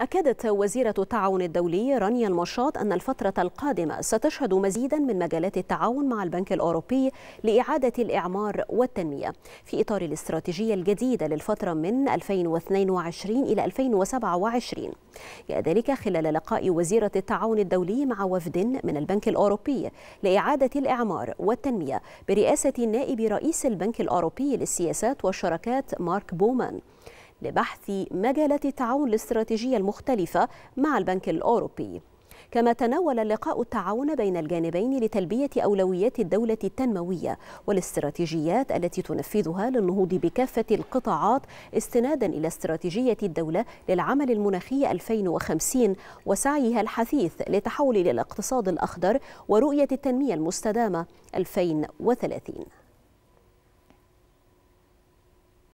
أكدت وزيرة التعاون الدولي رانيا المشاط أن الفترة القادمة ستشهد مزيدا من مجالات التعاون مع البنك الأوروبي لإعادة الإعمار والتنمية في إطار الاستراتيجية الجديدة للفترة من 2022 إلى 2027 جاء ذلك خلال لقاء وزيرة التعاون الدولي مع وفد من البنك الأوروبي لإعادة الإعمار والتنمية برئاسة نائب رئيس البنك الأوروبي للسياسات والشراكات مارك بومان لبحث مجالات التعاون الاستراتيجية المختلفة مع البنك الأوروبي كما تناول اللقاء التعاون بين الجانبين لتلبية أولويات الدولة التنموية والاستراتيجيات التي تنفذها للنهوض بكافة القطاعات استنادا إلى استراتيجية الدولة للعمل المناخي 2050 وسعيها الحثيث لتحول إلى الاقتصاد الأخضر ورؤية التنمية المستدامة 2030